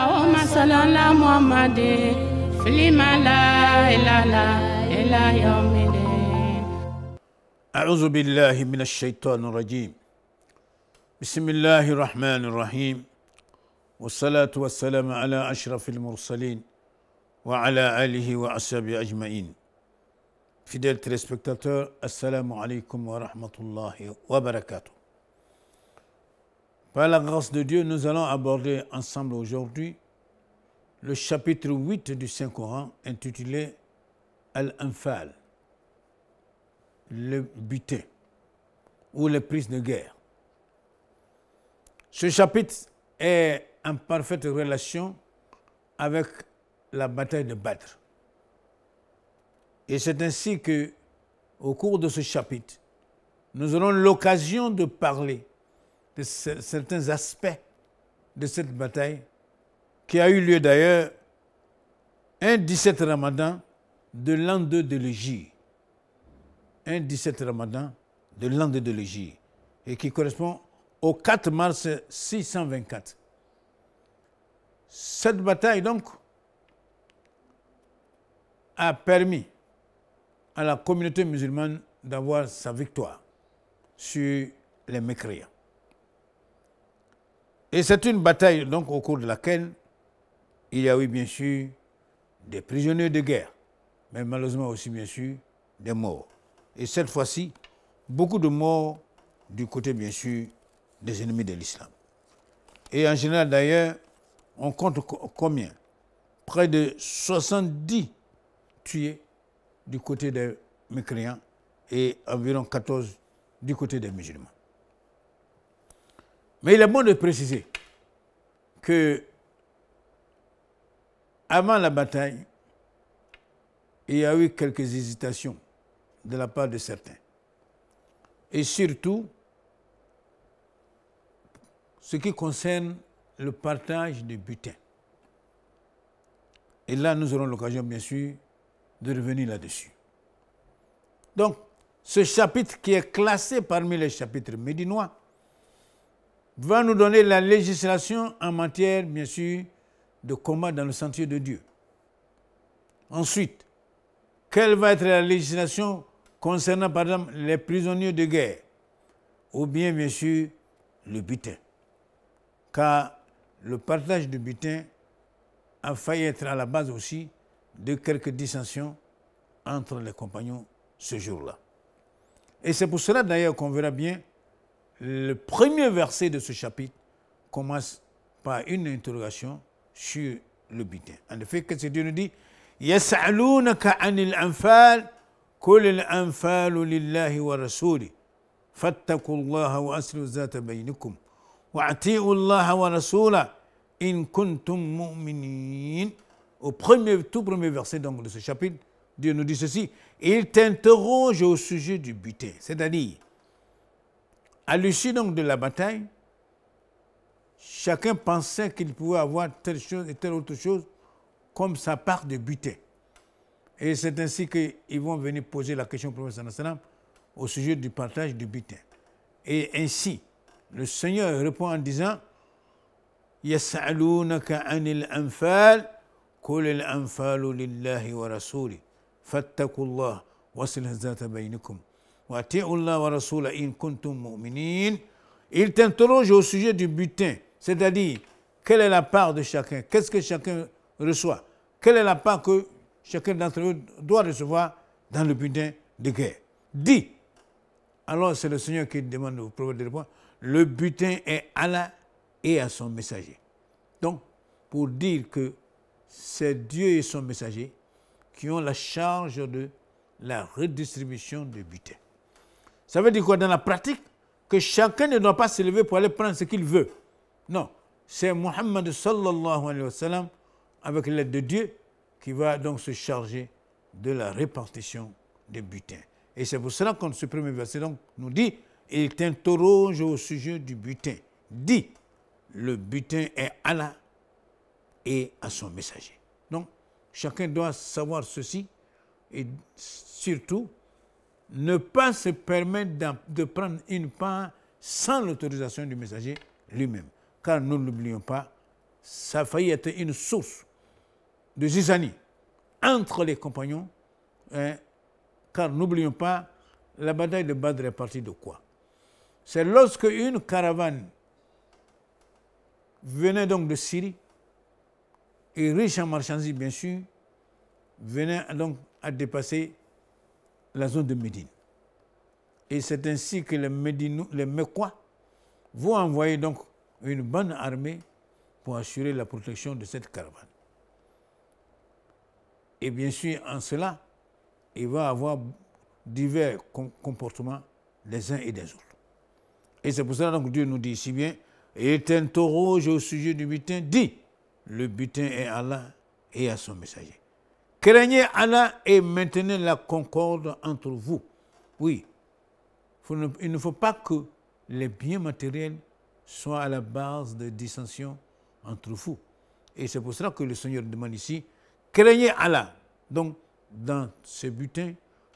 اللهم صل على محمد فيما لا إله إلا يوم الدين أعوذ بالله من الشيطان الرجيم بسم الله الرحمن الرحيم والصلاة والسلام على أشرف المرسلين وعلى آله وأصحابه أجمعين Fidèles téléspectateurs, Assalamu alaikum wa rahmatullahi wa barakatuh. Par la grâce de Dieu, nous allons aborder ensemble aujourd'hui le chapitre 8 du Saint-Coran intitulé Al-Anfal, le buté ou les prises de guerre. Ce chapitre est en parfaite relation avec la bataille de Badr. Et c'est ainsi que, au cours de ce chapitre, nous aurons l'occasion de parler de certains aspects de cette bataille qui a eu lieu d'ailleurs un 17 Ramadan de l'an 2 de l'Égypte. Un 17 Ramadan de l'an 2 de l'Égypte et qui correspond au 4 mars 624. Cette bataille donc a permis à la communauté musulmane d'avoir sa victoire sur les mécréants. Et c'est une bataille donc au cours de laquelle il y a eu bien sûr des prisonniers de guerre, mais malheureusement aussi bien sûr des morts. Et cette fois-ci, beaucoup de morts du côté bien sûr des ennemis de l'islam. Et en général d'ailleurs, on compte combien Près de 70 tués du côté des mécréants et environ 14 du côté des musulmans. Mais il est bon de préciser que avant la bataille, il y a eu quelques hésitations de la part de certains. Et surtout, ce qui concerne le partage du butins. Et là, nous aurons l'occasion, bien sûr, de revenir là-dessus. Donc, ce chapitre qui est classé parmi les chapitres médinois, va nous donner la législation en matière, bien sûr, de combat dans le sentier de Dieu. Ensuite, quelle va être la législation concernant, par exemple, les prisonniers de guerre ou bien, bien sûr, le butin. Car le partage du butin a failli être à la base aussi de quelques dissensions entre les compagnons ce jour-là. Et c'est pour cela d'ailleurs qu'on verra bien le premier verset de ce chapitre commence par une interrogation sur le butin. En effet, que Dieu nous dit Au tout premier verset de ce chapitre, Dieu nous dit ceci. Il t'interroge au sujet du butin, c'est-à-dire à l'issue donc de la bataille, chacun pensait qu'il pouvait avoir telle chose et telle autre chose comme sa part de butin. Et c'est ainsi qu'ils vont venir poser la question au prophète au sujet du partage du butin. Et ainsi, le Seigneur répond en disant Yas'alunaka anil anfal, lillahi wa fattakullah, il t'interroge au sujet du butin, c'est-à-dire quelle est la part de chacun, qu'est-ce que chacun reçoit, quelle est la part que chacun d'entre eux doit recevoir dans le butin de guerre. Dis, alors c'est le Seigneur qui demande vous prophète de répondre, le butin est Allah et à son messager. Donc, pour dire que c'est Dieu et son messager qui ont la charge de la redistribution du butin. Ça veut dire quoi dans la pratique Que chacun ne doit pas se lever pour aller prendre ce qu'il veut. Non. C'est Muhammad alayhi wa avec l'aide de Dieu, qui va donc se charger de la répartition des butins. Et c'est pour cela qu'on ce premier verset donc, nous dit Il t'interroge au sujet du butin. Dit Le butin est Allah et à son messager. Donc, chacun doit savoir ceci et surtout ne pas se permettre de prendre une part sans l'autorisation du messager lui-même. Car nous n'oublions pas, ça a failli être une source de zizanie entre les compagnons, hein. car n'oublions pas, la bataille de Badr est partie de quoi C'est lorsque une caravane venait donc de Syrie, et riche en marchandises bien sûr, venait donc à dépasser la zone de Médine. Et c'est ainsi que les, Mekwa les vont envoyer donc une bonne armée pour assurer la protection de cette caravane. Et bien sûr, en cela, il va avoir divers comportements des uns et des autres. Et c'est pour cela que Dieu nous dit si bien, et un taureau au sujet du butin, dit, le butin est à Allah et à son messager. Craignez Allah et maintenez la concorde entre vous. Oui, il ne faut pas que les biens matériels soient à la base de dissensions entre vous. Et c'est pour cela que le Seigneur demande ici, craignez Allah. Donc, dans ce butin,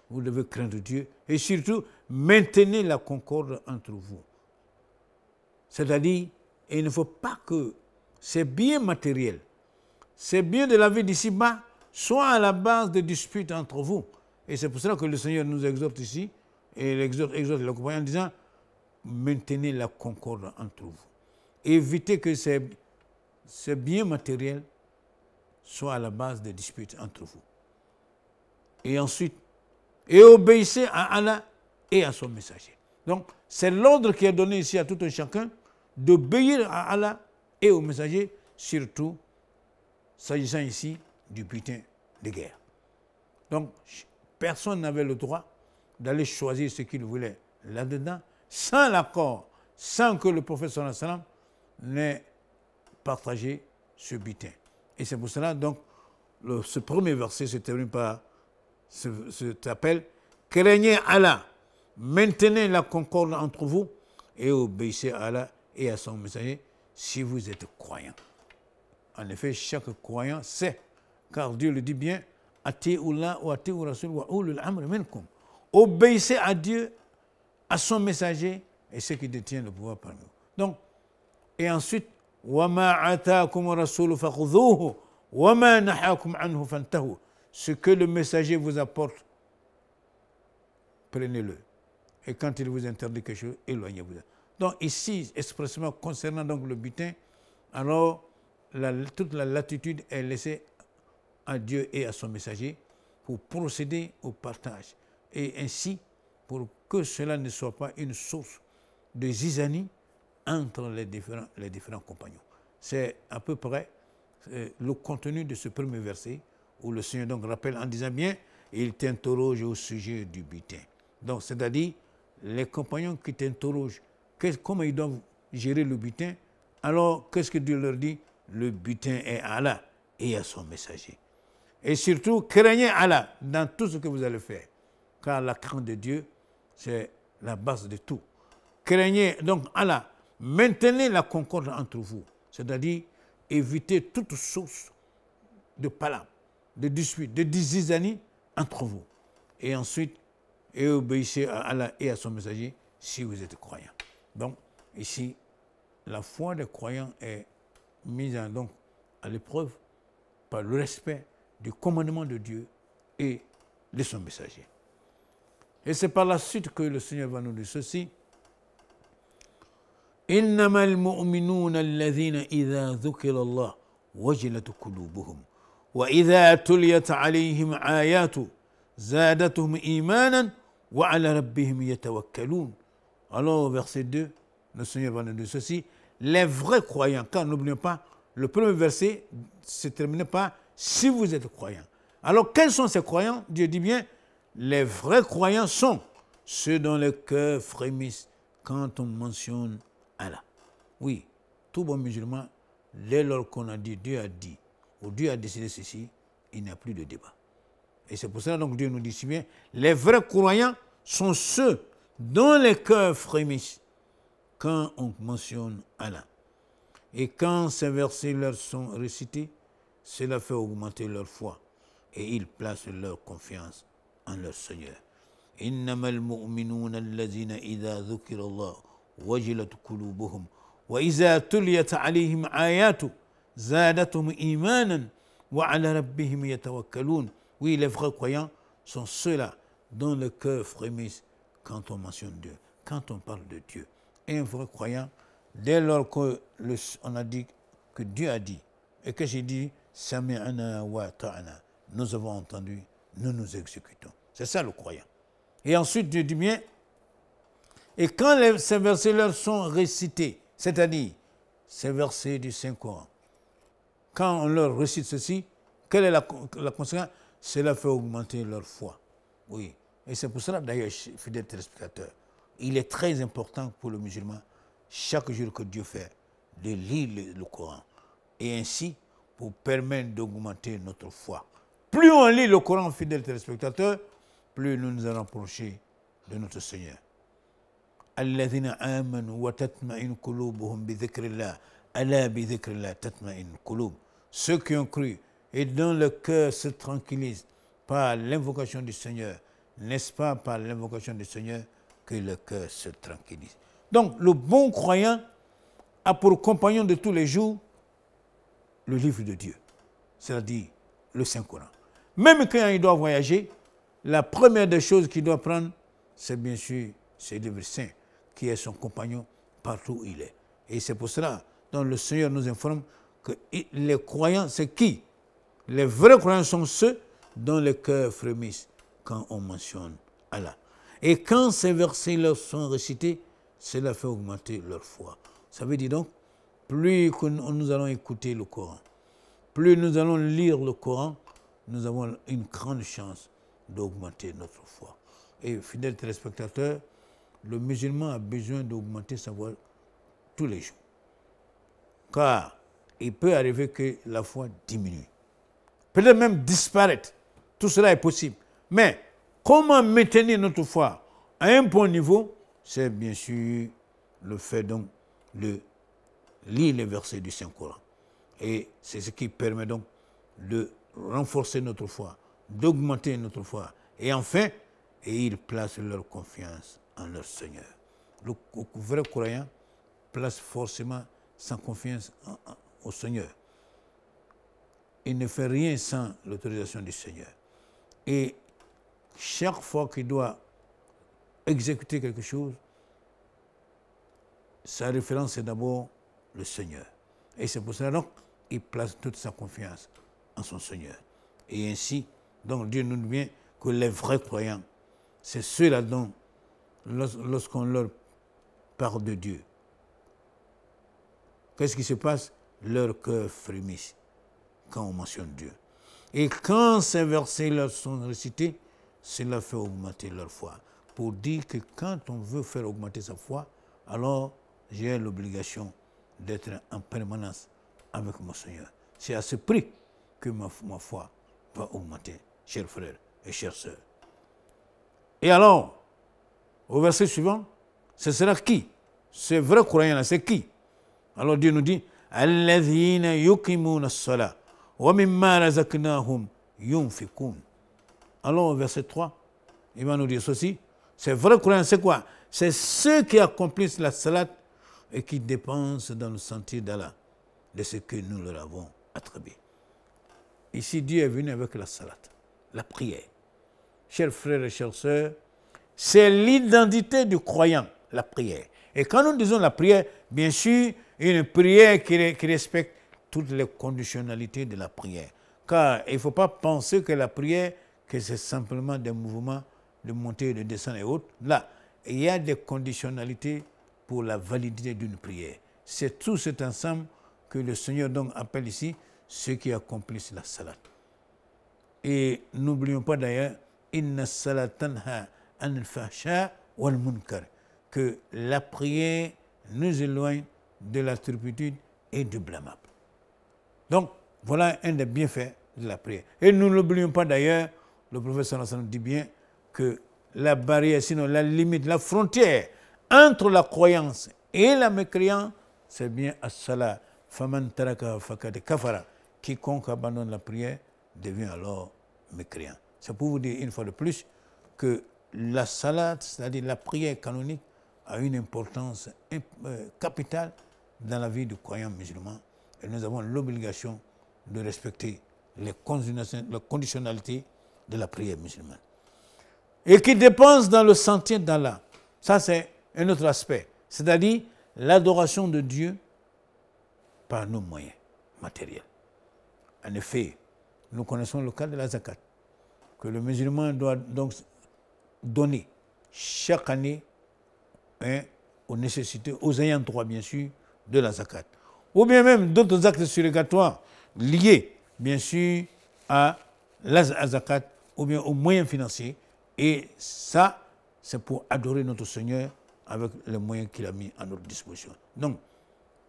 vous devez craindre Dieu. Et surtout, maintenez la concorde entre vous. C'est-à-dire, il ne faut pas que ces biens matériels, ces biens de la vie d'ici-bas, soit à la base de disputes entre vous. Et c'est pour cela que le Seigneur nous exhorte ici, et il exhorte, exhorte les en disant, maintenez la concorde entre vous. Évitez que ces, ces biens matériels soient à la base des disputes entre vous. Et ensuite, et obéissez à Allah et à son messager. Donc, c'est l'ordre qui est donné ici à tout un chacun d'obéir à Allah et au messager, surtout s'agissant ici du butin de guerre. Donc, personne n'avait le droit d'aller choisir ce qu'il voulait là-dedans, sans l'accord, sans que le prophète n'ait partagé ce butin. Et c'est pour cela, donc, ce premier verset se termine par ce, cet appel Craignez Allah, maintenez la concorde entre vous et obéissez à Allah et à son messager si vous êtes croyant. En effet, chaque croyant sait car Dieu le dit bien, Obéissez à Dieu, à son messager et ce qui détient le pouvoir par nous. Donc, et ensuite, ce que le messager vous apporte, prenez-le. Et quand il vous interdit quelque chose, éloignez-vous. Donc ici, expressément concernant donc le butin, alors toute la latitude est laissée à Dieu et à son messager pour procéder au partage et ainsi pour que cela ne soit pas une source de zizanie entre les différents, les différents compagnons. C'est à peu près euh, le contenu de ce premier verset où le Seigneur donc rappelle en disant bien, il t'interroge au sujet du butin. Donc, c'est-à-dire, les compagnons qui t'interrogent, comment ils doivent gérer le butin, alors qu'est-ce que Dieu leur dit Le butin est à Allah et à son messager. Et surtout, craignez Allah dans tout ce que vous allez faire. Car la crainte de Dieu, c'est la base de tout. Craignez donc Allah. Maintenez la concorde entre vous. C'est-à-dire, évitez toute source de palabres, de disputes, de disizanie entre vous. Et ensuite, et obéissez à Allah et à son messager si vous êtes croyant. Donc, ici, la foi des croyants est mise donc, à l'épreuve par le respect du commandement de Dieu et de son messager. Et c'est par la suite que le Seigneur va nous dire ceci. إنما المؤمنون Alors, verset 2, le Seigneur va nous dire ceci. Les vrais croyants, car n'oublions pas, le premier verset se terminait par si vous êtes croyant. Alors quels sont ces croyants Dieu dit bien, les vrais croyants sont ceux dont le cœur frémissent quand on mentionne Allah. Oui, tout bon musulman, dès lors qu'on a dit Dieu a dit, ou Dieu a décidé ceci, il n'y a plus de débat. Et c'est pour cela que Dieu nous dit si bien, les vrais croyants sont ceux dont les cœurs frémissent quand on mentionne Allah. Et quand ces versets leur sont récités, cela fait augmenter leur foi et ils placent leur confiance en leur Seigneur. ذكر الله وإذا عليهم Oui, les vrais croyants sont ceux-là dont le cœur frémisse quand on mentionne Dieu, quand on parle de Dieu. Un vrai croyant, dès lors qu'on a dit que Dieu a dit, et que j'ai dit, nous avons entendu, nous nous exécutons. C'est ça le croyant. Et ensuite, Dieu dit bien, et quand ces versets leur sont récités, c'est-à-dire ces versets du Saint-Coran, quand on leur récite ceci, quelle est la, conséquence Cela fait augmenter leur foi. Oui. Et c'est pour cela, d'ailleurs, fidèles téléspectateurs, il est très important pour le musulman, chaque jour que Dieu fait, de lire le Coran. Et ainsi, pour permettre d'augmenter notre foi. Plus on lit le Coran fidèle téléspectateurs, plus nous nous rapprochons de notre Seigneur. Ceux qui ont cru et dont le cœur se tranquillise par l'invocation du Seigneur, n'est-ce pas par l'invocation du Seigneur que le cœur se tranquillise. Donc le bon croyant a pour compagnon de tous les jours le livre de Dieu, c'est-à-dire le Saint-Coran. Même quand il doit voyager, la première des choses qu'il doit prendre, c'est bien sûr ce livre saint, qui est son compagnon partout où il est. Et c'est pour cela dont le Seigneur nous informe que les croyants, c'est qui Les vrais croyants sont ceux dont le cœur frémissent quand on mentionne Allah. Et quand ces versets leur sont récités, cela fait augmenter leur foi. Ça veut dire donc plus nous allons écouter le Coran, plus nous allons lire le Coran, nous avons une grande chance d'augmenter notre foi. Et fidèles téléspectateurs, le musulman a besoin d'augmenter sa foi tous les jours. Car il peut arriver que la foi diminue, peut-être même disparaître. Tout cela est possible. Mais comment maintenir notre foi à un bon niveau C'est bien sûr le fait donc de Lire les versets du Saint-Coran. Et c'est ce qui permet donc de renforcer notre foi, d'augmenter notre foi. Et enfin, et ils placent leur confiance en leur Seigneur. Le vrai croyant place forcément sa confiance au Seigneur. Il ne fait rien sans l'autorisation du Seigneur. Et chaque fois qu'il doit exécuter quelque chose, sa référence est d'abord le Seigneur. Et c'est pour cela qu'il il place toute sa confiance en son Seigneur. Et ainsi, donc Dieu nous dit bien que les vrais croyants, c'est ceux-là dont, lorsqu'on leur parle de Dieu, qu'est-ce qui se passe Leur cœur frémisse quand on mentionne Dieu. Et quand ces versets leur sont récités, cela fait augmenter leur foi. Pour dire que quand on veut faire augmenter sa foi, alors j'ai l'obligation d'être en permanence avec mon Seigneur. C'est à ce prix que ma, foi va augmenter, chers frères et chères sœurs. Et alors, au verset suivant, ce sera qui Ces vrai croyants c'est qui Alors Dieu nous dit, alors, au verset 3, il va nous dire ceci. Ces vrai croyants, c'est quoi C'est ceux qui accomplissent la salat et qui dépensent dans le sentier d'Allah de ce que nous leur avons attribué. Ici, Dieu est venu avec la salat, la prière. Chers frères et chères sœurs, c'est l'identité du croyant, la prière. Et quand nous disons la prière, bien sûr, une prière qui, qui respecte toutes les conditionnalités de la prière. Car il ne faut pas penser que la prière, que c'est simplement des mouvements de montée, de descente et autres. Là, il y a des conditionnalités pour la validité d'une prière. C'est tout cet ensemble que le Seigneur donc appelle ici ceux qui accomplissent la salat. Et n'oublions pas d'ailleurs, Inna wal munkar, que la prière nous éloigne de la turpitude et du blâmable. Donc, voilà un des bienfaits de la prière. Et nous n'oublions pas d'ailleurs, le professeur Hassan dit bien que la barrière, sinon la limite, la frontière entre la croyance et la mécréance, c'est bien as-salah. Faman taraka fakad kafara. Quiconque abandonne la prière devient alors mécréant. C'est pour vous dire une fois de plus que la salat, c'est-à-dire la prière canonique, a une importance euh, capitale dans la vie du croyant musulman. Et nous avons l'obligation de respecter les conditionnalités de la prière musulmane. Et qui dépense dans le sentier d'Allah. Ça, c'est un autre aspect, c'est-à-dire l'adoration de Dieu par nos moyens matériels. En effet, nous connaissons le cas de la zakat, que le musulman doit donc donner chaque année aux nécessités, aux ayants droit bien sûr, de la zakat. Ou bien même d'autres actes surrogatoires liés bien sûr à la zakat ou bien aux moyens financiers. Et ça, c'est pour adorer notre Seigneur avec les moyens qu'il a mis à notre disposition. Donc,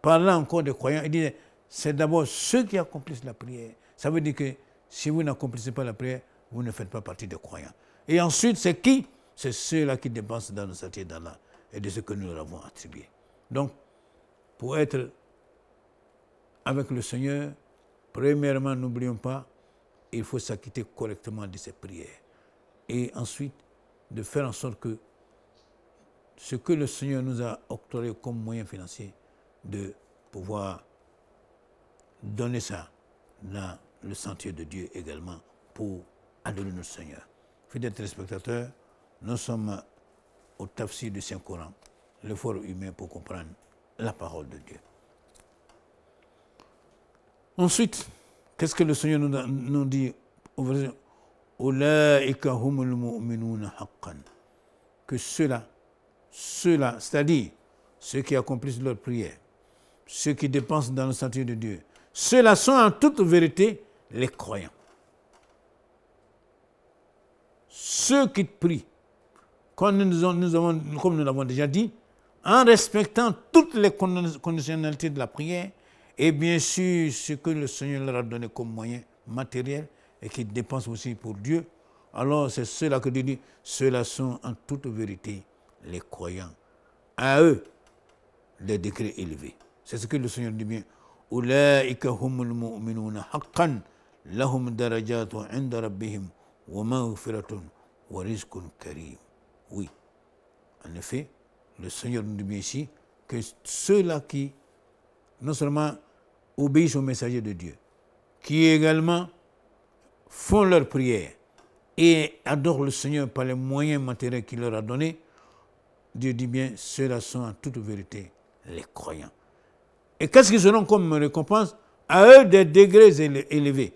parlant encore des croyants, il disait, c'est d'abord ceux qui accomplissent la prière. Ça veut dire que si vous n'accomplissez pas la prière, vous ne faites pas partie des croyants. Et ensuite, c'est qui C'est ceux-là qui dépensent dans nos dans d'Allah et de ce que nous leur avons attribué. Donc, pour être avec le Seigneur, premièrement, n'oublions pas, il faut s'acquitter correctement de ses prières. Et ensuite, de faire en sorte que ce que le Seigneur nous a octroyé comme moyen financier de pouvoir donner ça dans le sentier de Dieu également pour adorer notre Seigneur. Fidèles téléspectateurs, nous sommes au tafsir du Saint-Coran, l'effort humain pour comprendre la parole de Dieu. Ensuite, qu'est-ce que le Seigneur nous, nous dit au verset Que cela ceux-là, c'est-à-dire ceux qui accomplissent leur prière, ceux qui dépensent dans le sanctuaire de Dieu, ceux-là sont en toute vérité les croyants. Ceux qui prient, quand nous, avons, comme nous l'avons déjà dit, en respectant toutes les conditionnalités de la prière, et bien sûr ce que le Seigneur leur a donné comme moyen matériel et qu'ils dépensent aussi pour Dieu, alors c'est ceux-là que Dieu dit, ceux-là sont en toute vérité les croyants. À eux, les décrets élevés C'est ce que le Seigneur dit bien. haqqan lahum darajatun inda rabbihim wa wa karim. Oui. En effet, le Seigneur nous dit bien ici que ceux-là qui non seulement obéissent au messager de Dieu, qui également font leur prière et adorent le Seigneur par les moyens matériels qu'il leur a donnés, Dieu dit bien, ceux-là sont en toute vérité les croyants. Et qu'est-ce qu'ils auront comme récompense À eux des degrés élevés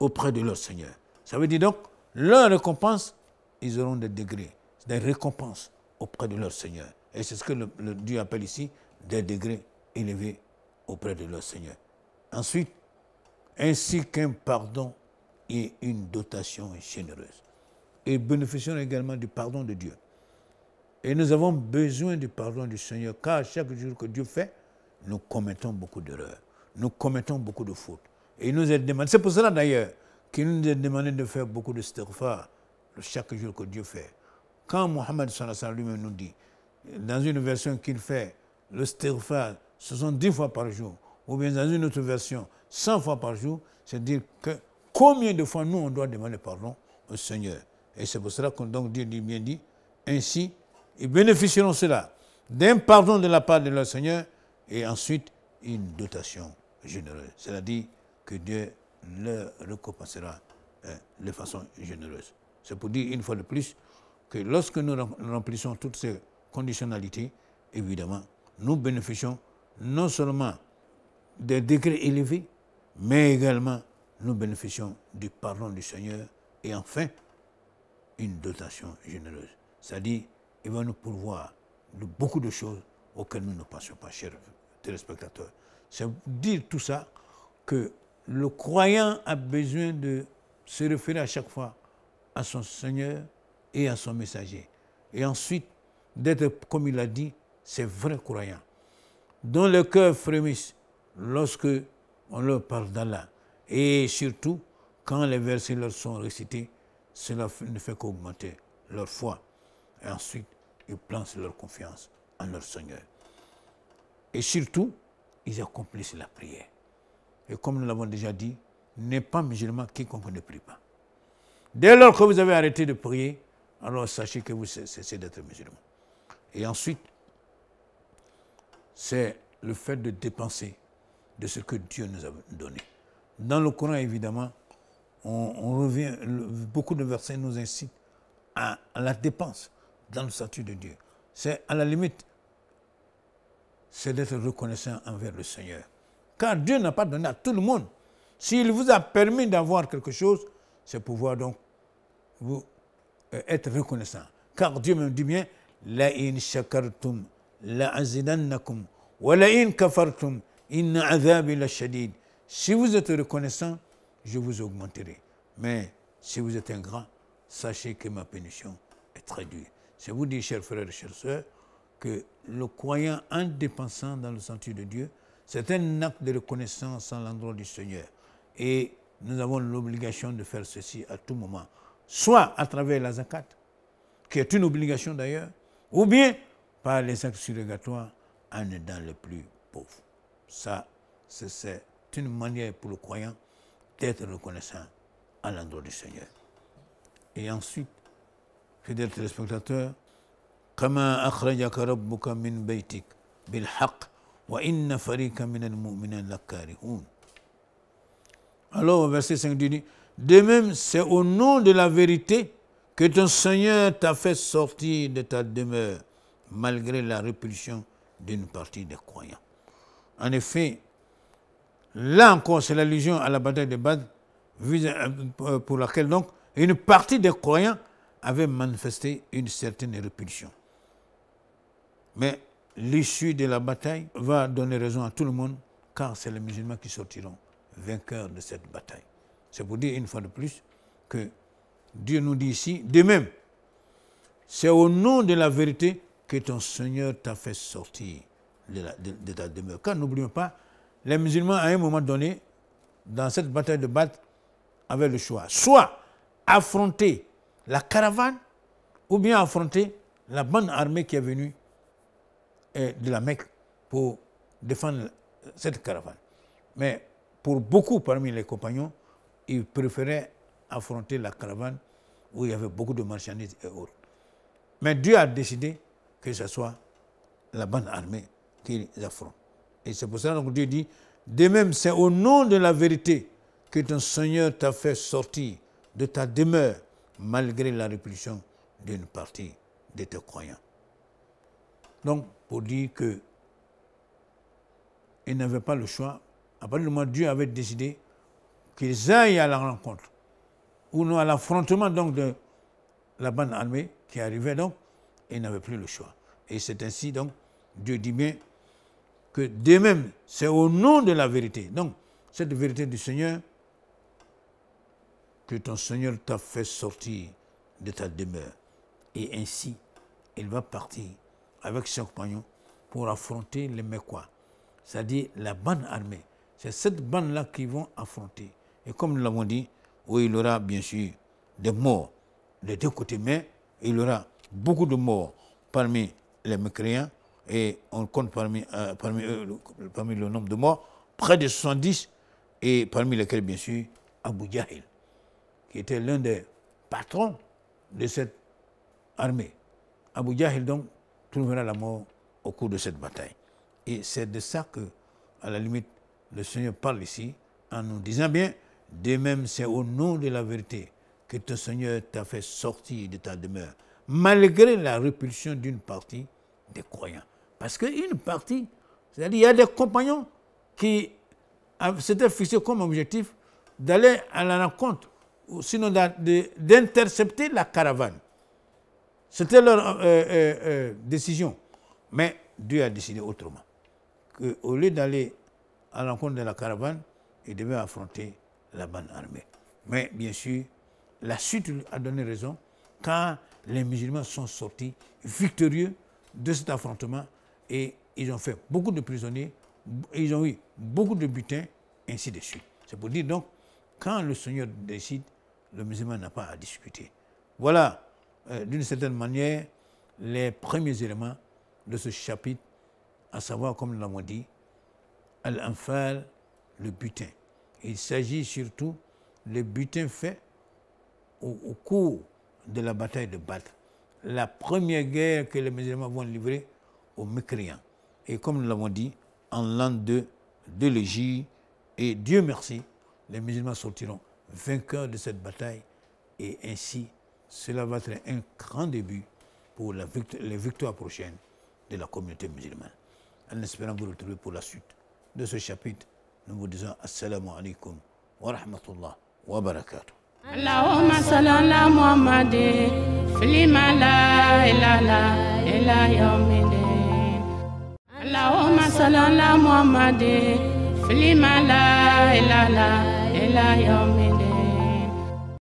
auprès de leur Seigneur. Ça veut dire donc, leur récompense, ils auront des degrés, des récompenses auprès de leur Seigneur. Et c'est ce que Dieu appelle ici des degrés élevés auprès de leur Seigneur. Ensuite, ainsi qu'un pardon et une dotation généreuse. Ils bénéficient également du pardon de Dieu. Et nous avons besoin du pardon du Seigneur, car chaque jour que Dieu fait, nous commettons beaucoup d'erreurs, nous commettons beaucoup de fautes. Et nous est demandé, c'est pour cela d'ailleurs qu'il nous est demandé de faire beaucoup de le chaque jour que Dieu fait. Quand Mohammed lui-même nous dit, dans une version qu'il fait, le stérophare, ce sont dix fois par jour, ou bien dans une autre version, 100 fois par jour, c'est dire que combien de fois nous on doit demander pardon au Seigneur. Et c'est pour cela qu'on donc Dieu dit bien dit, ainsi ils bénéficieront cela d'un pardon de la part de leur Seigneur et ensuite une dotation généreuse. C'est-à-dire que Dieu leur récompensera hein, de façon généreuse. C'est pour dire une fois de plus que lorsque nous remplissons toutes ces conditionnalités, évidemment, nous bénéficions non seulement des degrés élevés, mais également nous bénéficions du pardon du Seigneur et enfin une dotation généreuse. C'est-à-dire il va nous pourvoir de beaucoup de choses auxquelles nous ne pensions pas, chers téléspectateurs. C'est dire tout ça que le croyant a besoin de se référer à chaque fois à son Seigneur et à son messager. Et ensuite, d'être, comme il a dit, ces vrais croyants, dont le cœur frémisse lorsque on leur parle d'Allah. Et surtout, quand les versets leur sont récités, cela ne fait qu'augmenter leur foi. Et ensuite, ils placent leur confiance en leur Seigneur. Et surtout, ils accomplissent la prière. Et comme nous l'avons déjà dit, n'est pas musulman quiconque ne prie pas. Dès lors que vous avez arrêté de prier, alors sachez que vous cessez d'être musulman. Et ensuite, c'est le fait de dépenser de ce que Dieu nous a donné. Dans le Coran, évidemment, on, revient, beaucoup de versets nous incitent à la dépense dans le statut de Dieu. C'est à la limite, c'est d'être reconnaissant envers le Seigneur. Car Dieu n'a pas donné à tout le monde. S'il vous a permis d'avoir quelque chose, c'est pouvoir donc vous euh, être reconnaissant. Car Dieu me dit bien, la in shakartum, la azidannakum, wa la kafartum, in Si vous êtes reconnaissant, je vous augmenterai. Mais si vous êtes un grand, sachez que ma punition est très je vous dis, chers frères et chers sœurs, que le croyant indépensant dans le sentier de Dieu, c'est un acte de reconnaissance à l'endroit du Seigneur. Et nous avons l'obligation de faire ceci à tout moment. Soit à travers la zakat, qui est une obligation d'ailleurs, ou bien par les actes surrogatoires en aidant les plus pauvres. Ça, c'est une manière pour le croyant d'être reconnaissant à l'endroit du Seigneur. Et ensuite, fidèles téléspectateurs, Alors, verset 5 dit, de même, c'est au nom de la vérité que ton Seigneur t'a fait sortir de ta demeure, malgré la répulsion d'une partie des croyants. En effet, là encore, c'est l'allusion à la bataille de Bad, euh, pour laquelle donc une partie des croyants avait manifesté une certaine répulsion. Mais l'issue de la bataille va donner raison à tout le monde, car c'est les musulmans qui sortiront vainqueurs de cette bataille. C'est pour dire une fois de plus que Dieu nous dit ici, de même, c'est au nom de la vérité que ton Seigneur t'a fait sortir de, ta demeure. Car n'oublions pas, les musulmans, à un moment donné, dans cette bataille de battre, avaient le choix. Soit affronter la caravane ou bien affronter la bande armée qui est venue eh, de la Mecque pour défendre cette caravane. Mais pour beaucoup parmi les compagnons, ils préféraient affronter la caravane où il y avait beaucoup de marchandises et autres. Mais Dieu a décidé que ce soit la bande armée qu'ils affrontent. Et c'est pour ça que Dieu dit, de même, c'est au nom de la vérité que ton Seigneur t'a fait sortir de ta demeure malgré la répulsion d'une partie de tes croyants. Donc, pour dire que ils n'avaient pas le choix, à partir du moment où Dieu avait décidé qu'ils aillent à la rencontre, ou non à l'affrontement donc de la bande armée qui arrivait donc, ils n'avaient plus le choix. Et c'est ainsi donc, Dieu dit bien que de même, c'est au nom de la vérité. Donc, cette vérité du Seigneur, que ton Seigneur t'a fait sortir de ta demeure. Et ainsi, il va partir avec ses compagnons pour affronter les Mekwa, c'est-à-dire la bande armée. C'est cette bande-là qu'ils vont affronter. Et comme nous l'avons dit, oui, il y aura bien sûr des morts des deux côtés, mais il y aura beaucoup de morts parmi les Mekréens. et on compte parmi, euh, parmi, le nombre de morts, près de 70, et parmi lesquels, bien sûr, Abu Jahil qui était l'un des patrons de cette armée. Abu Jahil donc trouvera la mort au cours de cette bataille. Et c'est de ça que, à la limite, le Seigneur parle ici en nous disant bien, de même c'est au nom de la vérité que ton Seigneur t'a fait sortir de ta demeure, malgré la répulsion d'une partie des croyants. Parce qu'une partie, c'est-à-dire il y a des compagnons qui s'étaient fixés comme objectif d'aller à la rencontre sinon d'intercepter la caravane. C'était leur euh, euh, euh, décision. Mais Dieu a décidé autrement. Que, au lieu d'aller à l'encontre de la caravane, il devait affronter la bande armée. Mais bien sûr, la suite a donné raison quand les musulmans sont sortis victorieux de cet affrontement et ils ont fait beaucoup de prisonniers, ils ont eu beaucoup de butins, ainsi de suite. C'est pour dire donc, quand le Seigneur décide, le musulman n'a pas à discuter. Voilà, euh, d'une certaine manière, les premiers éléments de ce chapitre, à savoir, comme nous l'avons dit, Al-Anfal, le butin. Il s'agit surtout du butin fait au, cours de la bataille de Badr. La première guerre que les musulmans vont livrer aux mécréants. Et comme nous l'avons dit, en l'an 2 de l'Égypte, et Dieu merci, les musulmans sortiront vainqueur de cette bataille. Et ainsi, cela va être un grand début pour la victoire, les victoires prochaines de la communauté musulmane. En espérant vous retrouver pour la suite de ce chapitre, nous vous disons Assalamu alaikum wa rahmatullah wa barakatuh.